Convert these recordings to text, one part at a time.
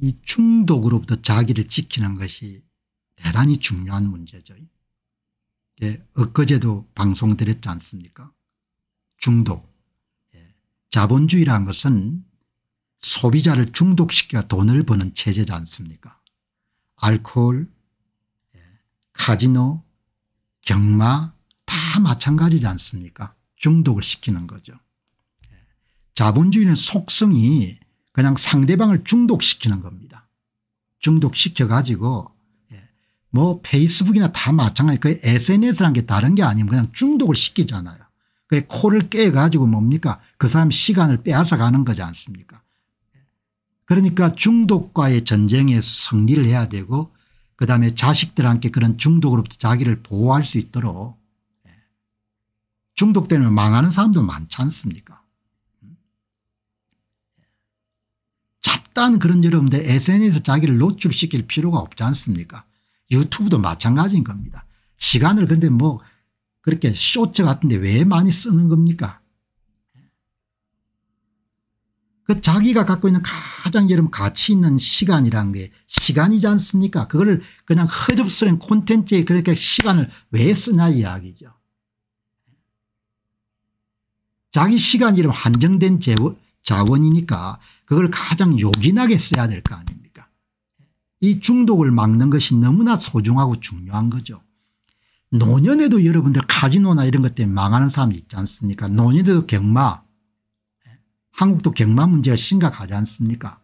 이중독으로부터 자기를 지키는 것이 대단히 중요한 문제죠. 예, 엊그제도 방송드렸지 않습니까 중독. 예, 자본주의란 것은 소비자를 중독시켜 돈을 버는 체제지 않습니까 알코올 예, 카지노 경마 다 마찬가지지 않습니까 중독을 시키는 거죠. 예, 자본주의는 속성이 그냥 상대방을 중독시키는 겁니다. 중독시켜 가지고 예. 뭐 페이스북이나 다 마찬가지 그 SNS란 게 다른 게 아니면 그냥 중독을 시키잖아요. 그 코를 깨 가지고 뭡니까 그 사람 시간을 빼앗아 가는 거지 않습니까 예. 그러니까 중독과의 전쟁에서 승리를 해야 되고 그다음에 자식들한테 그런 중독으로부터 자기를 보호할 수 있도록 예. 중독되면 망하는 사람도 많지 않습니까 일단 그런 여러분들 SNS 에서 자기를 노출시킬 필요가 없지 않습니까 유튜브도 마찬가지인 겁니다. 시간을 그런데 뭐 그렇게 쇼츠 같은데 왜 많이 쓰는 겁니까 그 자기가 갖고 있는 가장 여러분 가치 있는 시간이란 게 시간이지 않습니까 그거 그냥 허접스러운 콘텐츠에 그렇게 시간을 왜 쓰냐 이야기죠. 자기 시간이 한정된 자원이니까 그걸 가장 요긴하게 써야 될 거 아닙니까 이 중독을 막는 것이 너무나 소중하고 중요한 거죠. 노년에도 여러분들 카지노나 이런 것 때문에 망하는 사람이 있지 않습니까 노년에도 경마 한국도 경마 문제가 심각하지 않습니까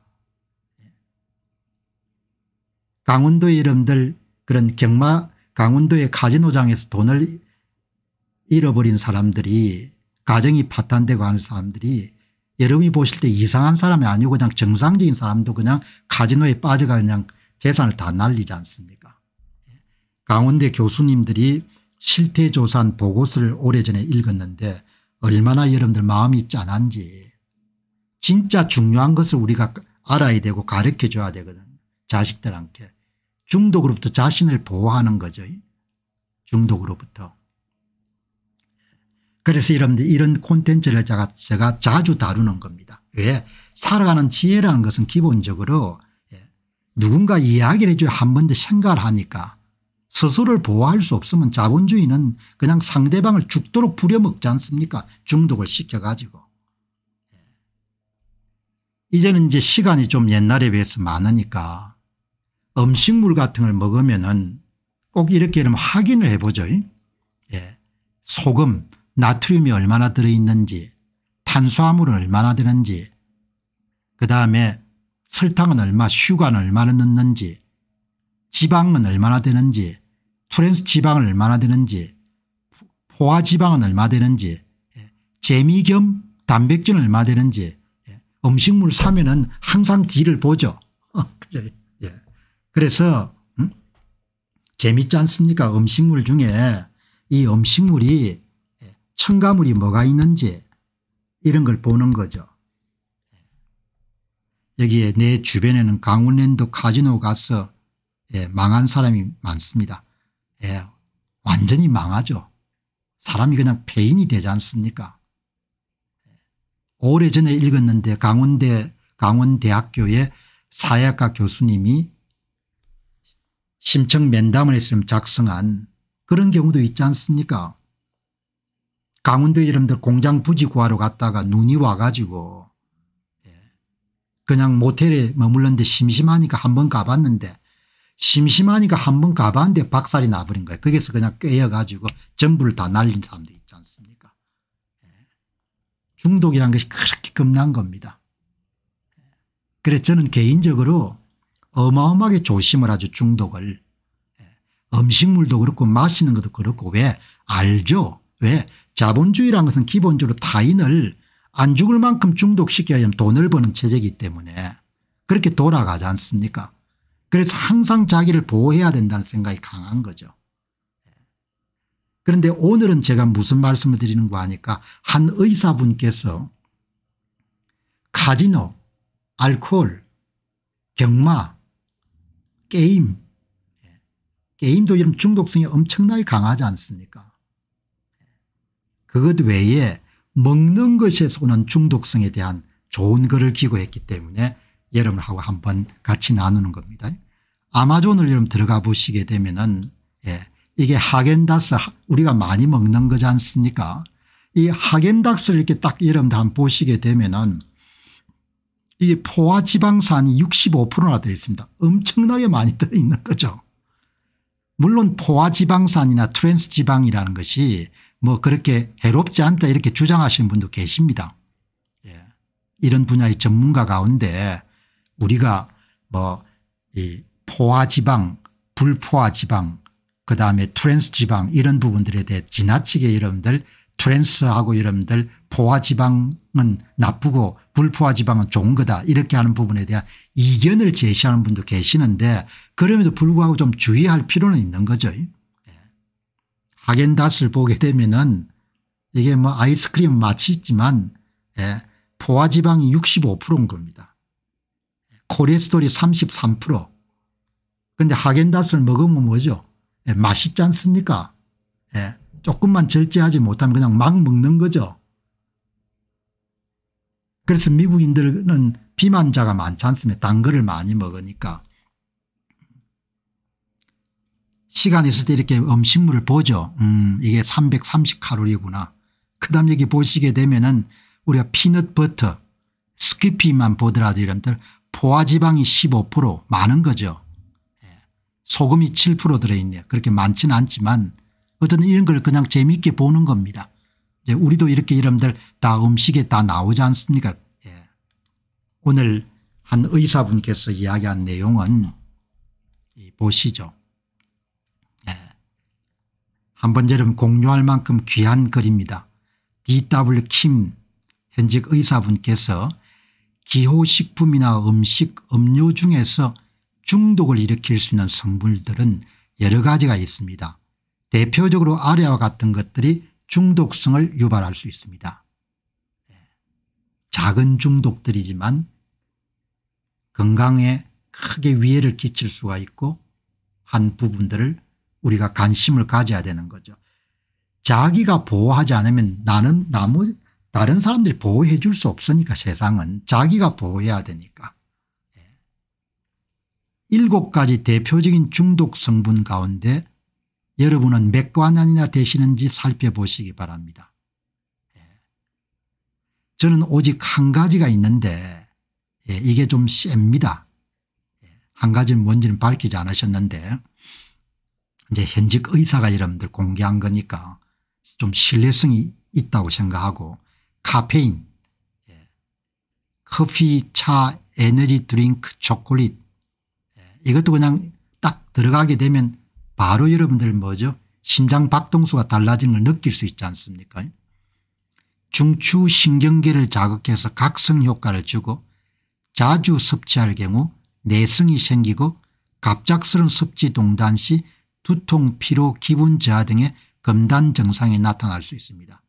강원도 여러분들 그런 경마 강원도의 카지노장에서 돈을 잃어버린 사람들이 가정이 파탄되고 하는 사람들이 여러분이 보실 때 이상한 사람이 아니고 그냥 정상적인 사람도 그냥 카지노에 빠져가 그냥 재산을 다 날리지 않습니까 예. 강원대 교수님들이 실태 조사한 보고서를 오래전에 읽었는데 얼마나 여러분들 마음이 짠한지 진짜 중요한 것을 우리가 알아야 되고 가르쳐줘야 되거든 자식들한테 중독으로부터 자신을 보호하는 거죠 중독으로부터 그래서 여러분들 이런 콘텐츠를 제가, 제가 자주 다루는 겁니다. 왜 예. 살아가는 지혜라는 것은 기본적으로 예. 누군가 이야기를 해줘야 한번 더 생각을 하니까 스스로를 보호할 수 없으면 자본주의는 그냥 상대방을 죽도록 부려먹지 않습니까 중독을 시켜가지고. 예. 이제는 이제 시간이 좀 옛날에 비해서 많으니까 음식물 같은 걸 먹으면 은꼭 이렇게 하면 확인을 해보죠. 예. 소금 나트륨이 얼마나 들어있는지 탄수화물은 얼마나 되는지 그 다음에 설탕은 얼마 슈가는 얼마나 넣는지 지방은 얼마나 되는지 트랜스 지방은 얼마나 되는지 포화 지방은 얼마 되는지 예, 재미 겸 단백질은 얼마 되는지 예, 음식물 사면 은 항상 뒤를 보죠. 예. 그래서 음? 재밌지 않습니까 음식물 중에 이 음식물이 첨가물이 뭐가 있는지 이런 걸 보는 거죠. 여기에 내 주변에는 강원랜드 카지노 가서 예, 망한 사람이 많습니다. 예, 완전히 망하죠. 사람이 그냥 폐인이 되지 않습니까 오래전에 읽었는데 강원대 강원대학교의 사회학과 교수님이 심청 면담을 했으면 작성한 그런 경우도 있지 않습니까 강원도 여러분들 공장 부지 구하러 갔다가 눈이 와가지고 예. 그냥 모텔에 머물렀는데 심심하니까 한 번 가봤는데 심심하니까 한 번 가봤는데 박살이 나버린 거예요. 거기서 그냥 꿰어가지고 전부를 다 날린 사람도 있지 않습니까 예. 중독이란 것이 그렇게 겁난 겁니다. 예. 그래서 저는 개인적으로 어마어마하게 조심을 하죠 중독을. 음식물도 그렇고 마시는 것도 그렇고 왜 알죠. 왜 자본주의라는 것은 기본적으로 타인을 안 죽을 만큼 중독시켜야 돈을 버는 체제이기 때문에 그렇게 돌아가지 않습니까 그래서 항상 자기를 보호해야 된다는 생각이 강한 거죠. 그런데 오늘은 제가 무슨 말씀을 드리는거 하니까 한 의사분께서 카지노, 알코올, 경마, 게임, 예, 게임도 이런 중독성이 엄청나게 강하지 않습니까 그것 외에 먹는 것에서 오는 중독성에 대한 좋은 글을 기고했기 때문에 여러분하고 한번 같이 나누는 겁니다. 아마존을 여러분 들어가 보시게 되면은 예, 이게 하겐다스 우리가 많이 먹는 거지 않습니까 이 하겐다스를 이렇게 딱 여러분들 한번 보시게 되면은 이게 포화지방산이 65%나 들어있습니다. 엄청나게 많이 들어있는 거죠. 물론 포화지방산이나 트랜스지방이라는 것이 뭐 그렇게 해롭지 않다 이렇게 주장하시는 분도 계십니다. 예. 이런 분야의 전문가 가운데 우리가 뭐이 포화 지방 불포화 지방 그다음에 트랜스 지방 이런 부분들에 대해 지나치게 여러분들 트랜스하고 여러분들 포화 지방은 나쁘고 불포화 지방은 좋은 거다 이렇게 하는 부분에 대한 이견을 제시하는 분도 계시는데 그럼에도 불구하고 좀 주의할 필요는 있는 거죠. 하겐다스를 보게 되면은 이게 뭐 아이스크림 맛이 있지만 예, 포화지방이 65%인 겁니다. 콜레스테롤이 33% 그런데 하겐다스를 먹으면 뭐죠 예, 맛있지 않습니까 예, 조금만 절제하지 못하면 그냥 막 먹는 거죠. 그래서 미국인들은 비만자가 많지 않습니까 단 거를 많이 먹으니까. 시간 있을 때 이렇게 음식물을 보죠. 음 이게 330칼로리구나. 그 다음 여기 보시게 되면은 우리가 피넛버터 스키피만 보더라도 여러분들 포화지방이 15% 많은 거죠. 예. 소금이 7% 들어있네요. 그렇게 많지는 않지만 어떤 이런 걸 그냥 재미있게 보는 겁니다. 이제 우리도 이렇게 여러분들 다 음식에 다 나오지 않습니까 예. 오늘 한 의사분께서 이야기한 내용은 보시죠. 한번처럼 공유할 만큼 귀한 글입니다. D.W. 킴 현직 의사분께서 기호식품이나 음식 음료 중에서 중독을 일으킬 수 있는 성분들은 여러 가지가 있습니다. 대표적으로 아래와 같은 것들이 중독성을 유발할 수 있습니다. 예. 작은 중독들이지만 건강에 크게 위해를 끼칠 수가 있고 한 부분들을 우리가 관심을 가져야 되는 거죠. 자기가 보호하지 않으면 나는 나머 다른 사람들이 보호해 줄 수 없으니까 세상은 자기가 보호해야 되니까. 예. 일곱 가지 대표적인 중독 성분 가운데 여러분은 몇 관안이나 되시는지 살펴보시기 바랍니다. 예. 저는 오직 한 가지가 있는데 예, 이게 좀 셉니다. 한 가지는 뭔지는 밝히지 않으셨는데 이제 현직 의사가 여러분들 공개한 거니까 좀 신뢰성이 있다고 생각하고 카페인 예, 커피 차 에너지 드링크 초콜릿 예, 이것도 그냥 딱 들어가게 되면 바로 여러분들 뭐죠 심장 박동수가 달라지는 걸 느낄 수 있지 않습니까 중추신경계를 자극해서 각성 효과를 주고 자주 섭취할 경우 내성이 생기고 갑작스런 섭취 동단 시 두통, 피로, 기분 저하 등의 금단 증상이 나타날 수 있습니다.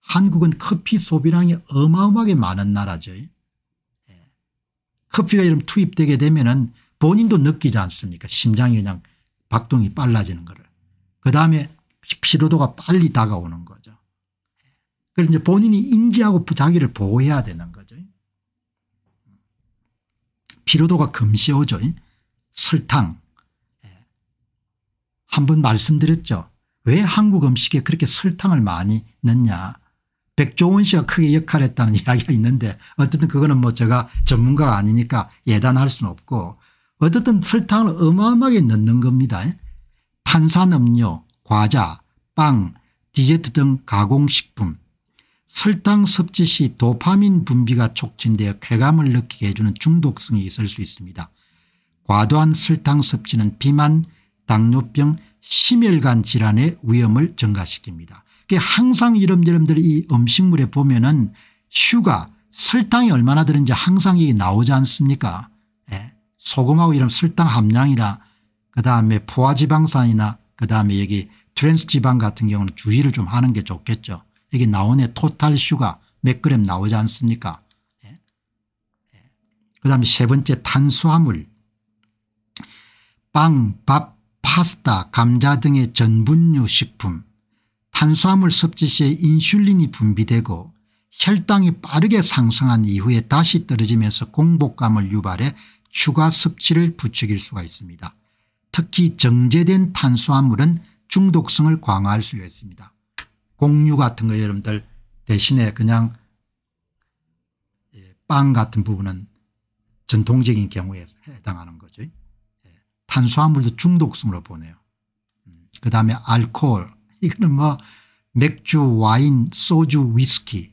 한국은 커피 소비량이 어마어마하게 많은 나라죠. 예. 커피가 이런 투입되게 되면은 본인도 느끼지 않습니까? 심장이 그냥 박동이 빨라지는 거를. 그 다음에 피로도가 빨리 다가오는 거죠. 예. 그래서 이제 본인이 인지하고 자기를 보호해야 되는 거죠. 예. 피로도가 금시오죠. 설탕, 한번 말씀드렸죠. 왜 한국 음식에 그렇게 설탕을 많이 넣냐. 백종원 씨가 크게 역할했다는 이야기가 있는데 어쨌든 그거는 뭐 제가 전문가가 아니니까 예단할 수는 없고 어쨌든 설탕을 어마어마하게 넣는 겁니다. 탄산음료 과자 빵 디저트 등 가공식품 설탕 섭취 시 도파민 분비가 촉진되어 쾌감을 느끼게 해주는 중독성이 있을 수 있습니다. 과도한 설탕 섭취는 비만 당뇨병 심혈관 질환의 위험을 증가시킵니다. 항상 여러분들 이 음식물에 보면은 슈가 설탕이 얼마나 들은지 항상 이게 나오지 않습니까 예. 소금하고 이런 설탕 함량이나 그다음에 포화지방산이나 그다음에 여기 트랜스지방 같은 경우는 주의를 좀 하는 게 좋겠죠. 여기 나오네 토탈 슈가 몇 그램 나오지 않습니까 예. 예. 그다음에 세 번째 탄수화물 빵, 밥, 파스타 감자 등의 전분류 식품 탄수화물 섭취 시에 인슐린이 분비되고 혈당이 빠르게 상승한 이후에 다시 떨어지면서 공복감을 유발해 추가 섭취를 부추길 수가 있습니다. 특히 정제된 탄수화물은 중독성을 강화할 수 있습니다. 공유 같은 거 여러분들 대신에 그냥 예, 빵 같은 부분은 전통적인 경우에 해당하는 거죠. 탄수화물도 중독성으로 보네요. 음, 그 다음에 알코올 이거는 뭐 맥주 와인 소주 위스키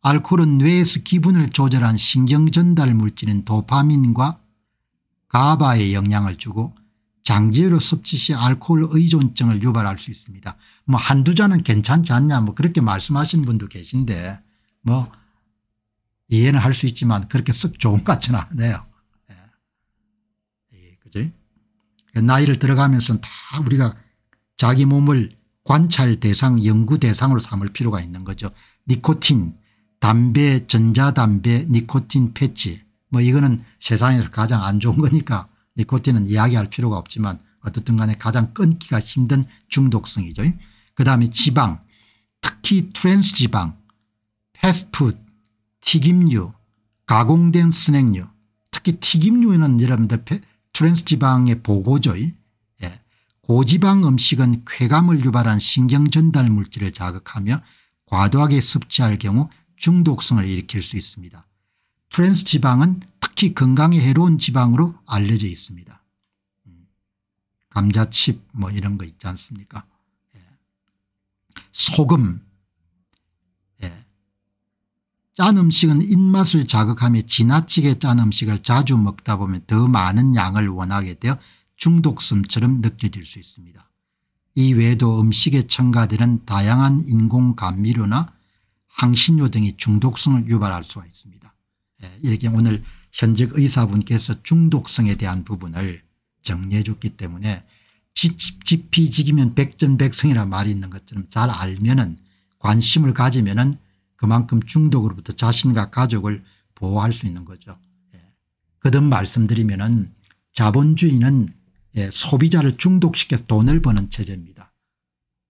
알코올은 뇌에서 기분을 조절한 신경전달 물질인 도파민과 가바에 영향을 주고 장기로 섭취시 알코올 의존증을 유발할 수 있습니다. 뭐 한두 잔은 괜찮지 않냐 뭐 그렇게 말씀하시는 분도 계신데 뭐 이해는 할 수 있지만 그렇게 썩 좋은 것 같지는 않네요. 나이를 들어가면서는 다 우리가 자기 몸을 관찰 대상 연구 대상으로 삼을 필요가 있는 거죠. 니코틴 담배 전자담배 니코틴 패치 뭐 이거는 세상에서 가장 안 좋은 거니까 니코틴은 이야기할 필요가 없지만 어떻든 간에 가장 끊기가 힘든 중독성이죠. 그다음에 지방 특히 트랜스 지방 패스트푸드 튀김류 가공된 스낵류 특히 튀김류는 에 여러분들 트랜스지방의 보고조의 예. 고지방 음식은 쾌감을 유발한 신경전달 물질을 자극하며 과도하게 섭취할 경우 중독성을 일으킬 수 있습니다. 트랜스지방은 특히 건강에 해로운 지방으로 알려져 있습니다. 음, 감자칩 뭐 이런 거 있지 않습니까 예. 소금 짠 음식은 입맛을 자극하며 지나치게 짠 음식을 자주 먹다 보면 더 많은 양을 원하게 되어 중독성처럼 느껴질 수 있습니다. 이외에도 음식의 첨가되는 다양한 인공감미료나 항신료 등이 중독성을 유발할 수가 있습니다. 예, 이렇게 오늘 현직 의사분께서 중독성에 대한 부분을 정리해 줬기 때문에 지피지기면 백전백성이라는 말이 있는 것처럼 잘 알면 은 관심을 가지면 은 그만큼 중독으로부터 자신과 가족을 보호할 수 있는 거죠. 예. 거듭 말씀드리면 은 자본주의는 예, 소비자를 중독시켜서 돈을 버는 체제입니다.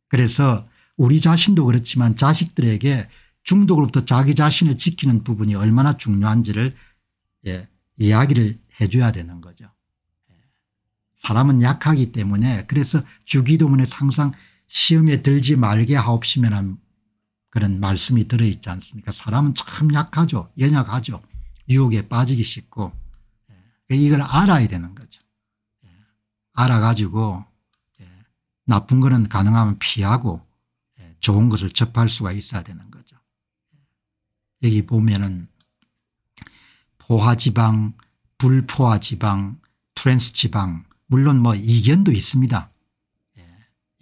그래서 우리 자신도 그렇지만 자식들에게 중독으로부터 자기 자신을 지키는 부분이 얼마나 중요한지를 예, 이야기를 해줘야 되는 거죠. 예. 사람은 약하기 때문에 그래서 주기도문에 항상 시험에 들지 말게 하옵시면 그런 말씀이 들어있지 않습니까 사람은 참 약하죠 연약하죠 유혹에 빠지기 쉽고 예. 이걸 알아야 되는 거죠 예. 알아가지고 예. 나쁜 거는 가능하면 피하고 좋은 것을 접할 수가 있어야 되는 거죠 여기 보면은 포화지방 불포화지방 트랜스지방 물론 뭐 이견도 있습니다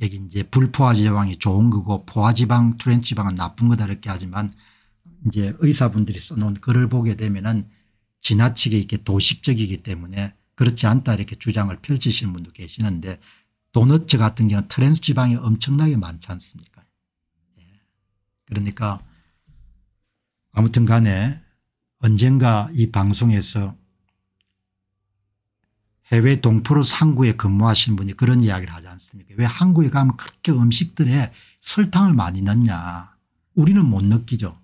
여기 이제 불포화지방이 좋은 거고 포화지방 트렌치방은 나쁜 거다 이렇게 하지만 이제 의사분들이 써놓은 글을 보게 되면은 지나치게 이렇게 도식적이기 때문에 그렇지 않다 이렇게 주장을 펼치시는 분도 계시는데 도너츠 같은 경우는 트랜스 지방이 엄청나게 많지 않습니까 예. 그러니까 아무튼 간에 언젠가 이 방송에서 해외 동포로 상구에 근무하시는 분이 그런 이야기를 하지 않습니까 왜 한국에 가면 그렇게 음식들에 설탕을 많이 넣냐 우리는 못 느끼죠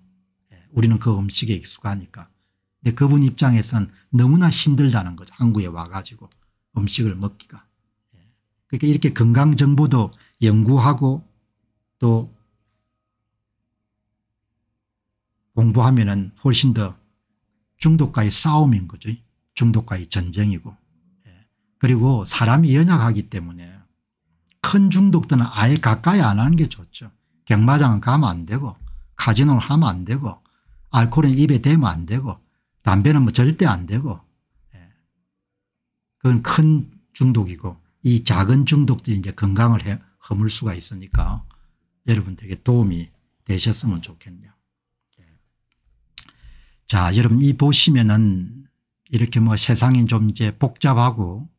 예, 우리는 그 음식에 익숙하니까 근데 그분 입장에선 너무나 힘들다는 거죠 한국에 와가지고 음식을 먹기가 예, 그러니까 이렇게 건강정보도 연구하고 또 공부하면 훨씬 더 중독과의 싸움인 거죠. 중독과의 전쟁이고 그리고 사람이 연약하기 때문에 큰 중독들은 아예 가까이 안 하는 게 좋죠. 경마장은 가면 안 되고 카지노는 하면 안 되고 알코올은 입에 대면 안 되고 담배는 뭐 절대 안 되고 예. 그건 큰 중독이고 이 작은 중독들이 이제 건강을 해, 허물 수가 있으니까 여러분들에게 도움이 되셨으면 좋겠네요. 예. 자 여러분 이 보시면은 이렇게 뭐 세상이 좀 이제 복잡하고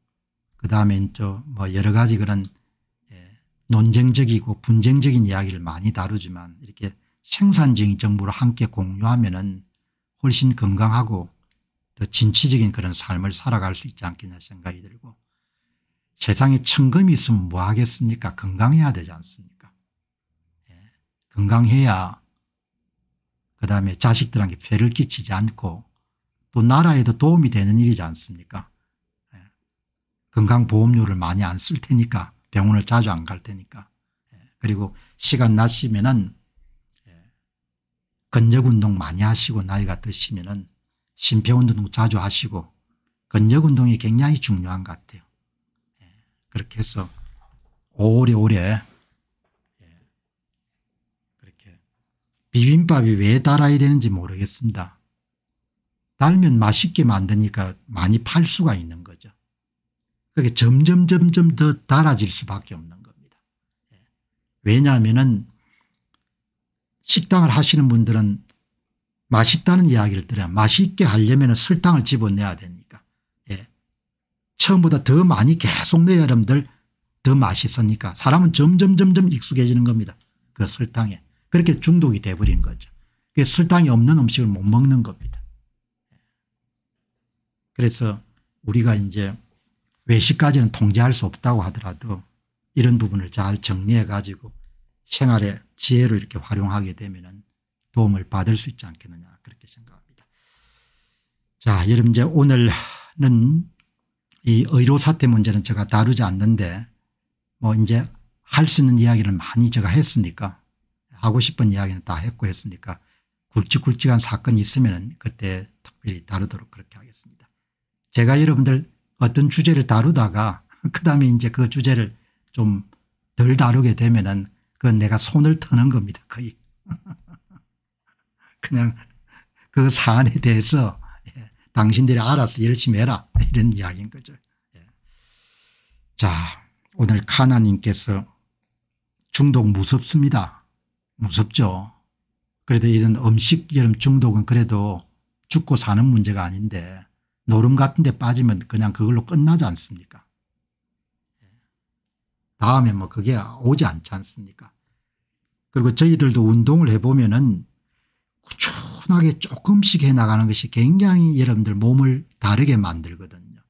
그 다음에 또 뭐 여러 가지 그런 예, 논쟁적이고 분쟁적인 이야기를 많이 다루지만 이렇게 생산적인 정보를 함께 공유하면은 훨씬 건강하고 더 진취적인 그런 삶을 살아갈 수 있지 않겠냐 생각이 들고 세상에 천금이 있으면 뭐 하겠습니까 건강해야 되지 않습니까 예. 건강해야 그다음에 자식들한테 폐를 끼치지 않고 또 나라에도 도움이 되는 일이지 않습니까 건강보험료를 많이 안 쓸 테니까 병원을 자주 안 갈 테니까 예, 그리고 시간 나시면은 예, 근력운동 많이 하시고 나이가 드시면은 심폐운동 자주 하시고 근력운동이 굉장히 중요한 것 같아요. 예, 그렇게 해서 오래오래 그렇게 비빔밥이 왜 달아야 되는지 모르겠습니다. 달면 맛있게 만드니까 많이 팔 수가 있는 거죠. 그게 점점 점점 더 달아질 수밖에 없는 겁니다. 예. 왜냐하면 식당을 하시는 분들은 맛있다는 이야기를 들어야 맛있게 하려면 설탕을 집어내야 되니까 예. 처음보다 더 많이 계속 내야 여러분들 더 맛있으니까 사람은 점점 점점 익숙해지는 겁니다. 그 설탕에 그렇게 중독이 돼버린 거죠. 그게 설탕이 없는 음식을 못 먹는 겁니다. 예. 그래서 우리가 이제 외식까지는 통제할 수 없다고 하더라도 이런 부분을 잘 정리해 가지고 생활의 지혜로 이렇게 활용하게 되면 도움을 받을 수 있지 않겠느냐 그렇게 생각합니다. 자 여러분 이제 오늘은 이 의료사태 문제는 제가 다루지 않는데 뭐 이제 할 수 있는 이야기를 많이 제가 했으니까 하고 싶은 이야기는 다 했고 했으니까 굵직굵직한 사건이 있으면 그때 특별히 다루도록 그렇게 하겠습니다. 제가 여러분들 어떤 주제를 다루다가 그다음에 이제 그 주제를 좀 덜 다루게 되면은 그건 내가 손을 터는 겁니다 거의. 그냥 그 사안에 대해서 예, 당신들이 알아서 열심히 해라 이런 이야기인 거죠. 예. 자 오늘 카나님께서 중독 무섭습니다. 무섭죠. 그래도 이런 음식 여름 중독은 그래도 죽고 사는 문제가 아닌데 노름 같은 데 빠지면 그냥 그걸로 끝나지 않습니까 다음에 뭐 그게 오지 않지 않습니까 그리고 저희들도 운동을 해보면 은 꾸준하게 조금씩 해나가는 것이 굉장히 여러분들 몸을 다르게 만들거든요.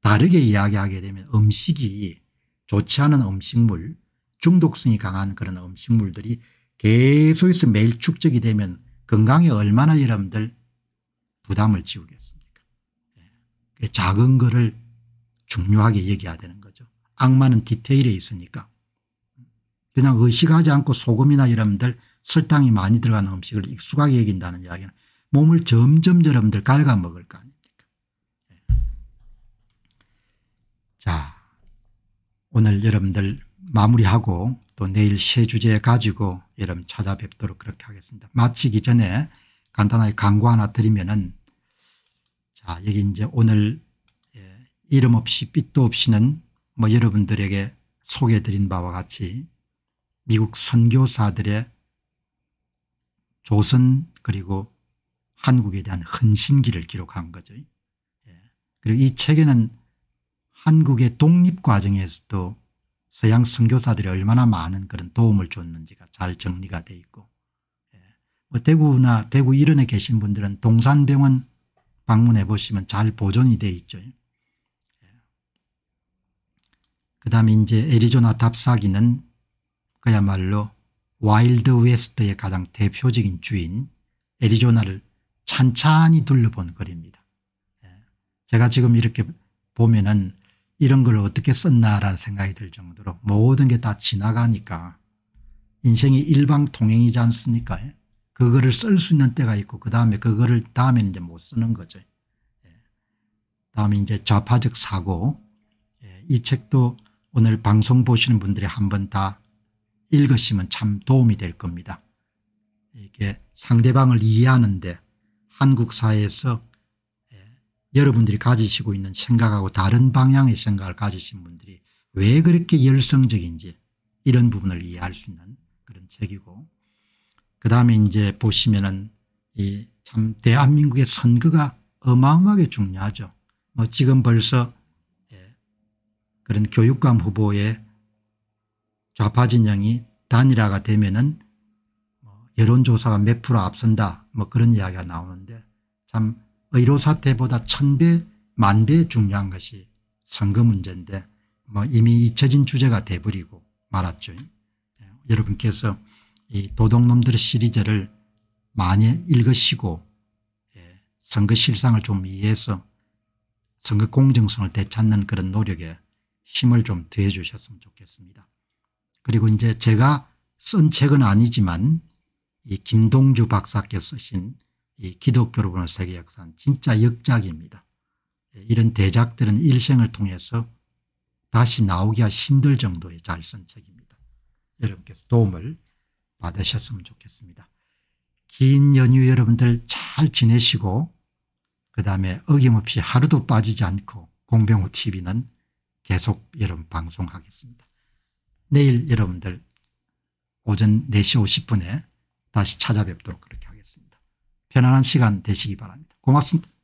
다르게 이야기하게 되면 음식이 좋지 않은 음식물 중독성이 강한 그런 음식물들이 계속해서 매일 축적이 되면 건강에 얼마나 여러분들 부담을 지우겠 그 작은 거를 중요하게 얘기해야 되는 거죠. 악마는 디테일에 있으니까. 그냥 의식하지 않고 소금이나 여러분들 설탕이 많이 들어가는 음식을 익숙하게 얘기한다는 이야기는 몸을 점점 여러분들 갉아먹을 거 아닙니까. 예. 자 오늘 여러분들 마무리하고 또 내일 새 주제 가지고 여러분 찾아뵙도록 그렇게 하겠습니다. 마치기 전에 간단하게 광고 하나 드리면은 자, 아, 여기 이제 오늘 예, 이름 없이 빛도 없이는 뭐 여러분들에게 소개해드린 바와 같이 미국 선교사들의 조선 그리고 한국에 대한 헌신기를 기록한 거죠. 예. 그리고 이 책에는 한국의 독립 과정에서도 서양 선교사들이 얼마나 많은 그런 도움을 줬는지가 잘 정리가 돼 있고 예. 뭐 대구나 대구 일원에 계신 분들은 동산병원 방문해 보시면 잘 보존이 되어 있죠. 그 다음에 이제 애리조나 답사기는 그야말로 와일드 웨스트의 가장 대표적인 주인 애리조나를 찬찬히 둘러본 글입니다. 예. 제가 지금 이렇게 보면은 이런 걸 어떻게 썼나라는 생각이 들 정도로 모든 게 다 지나가니까 인생이 일방통행이지 않습니까? 예. 그거를 쓸 수 있는 때가 있고 그 다음에 그거를 다음에는 이제 못 쓰는 거죠. 예. 다음에 이제 좌파적 사고 예. 이 책도 오늘 방송 보시는 분들이 한 번 다 읽으시면 참 도움이 될 겁니다. 이게 상대방을 이해하는데 한국 사회에서 예, 여러분들이 가지시고 있는 생각하고 다른 방향의 생각을 가지신 분들이 왜 그렇게 열성적인지 이런 부분을 이해할 수 있는 그런 책이고 그다음에 이제 보시면은 이 참 대한민국의 선거가 어마어마하게 중요하죠. 뭐 지금 벌써 예 그런 교육감 후보의 좌파 진영이 단일화가 되면은 뭐 여론조사가 몇 프로 앞선다 뭐 그런 이야기가 나오는데 참 의료 사태보다 천배 만배 중요한 것이 선거 문제인데 뭐 이미 잊혀진 주제가 돼버리고 말았죠. 예 여러분께서 이 도둑놈들 시리즈를 많이 읽으시고 예, 선거 실상을 좀 이해해서 선거 공정성을 되찾는 그런 노력에 힘을 좀 더해 주셨으면 좋겠습니다. 그리고 이제 제가 쓴 책은 아니지만 이 김동주 박사께서 쓰신 이 기독교로 보는 세계 역사는 진짜 역작입니다. 예, 이런 대작들은 일생을 통해서 다시 나오기가 힘들 정도의 잘 쓴 책입니다. 여러분께서 도움을 받으셨으면 좋겠습니다. 긴 연휴 여러분들 잘 지내시고 그다음에 어김없이 하루도 빠지지 않고 공병호 tv는 계속 여러분 방송하겠습니다. 내일 여러분들 오전 4시 50분에 다시 찾아뵙도록 그렇게 하겠습니다. 편안한 시간 되시기 바랍니다. 고맙습니다.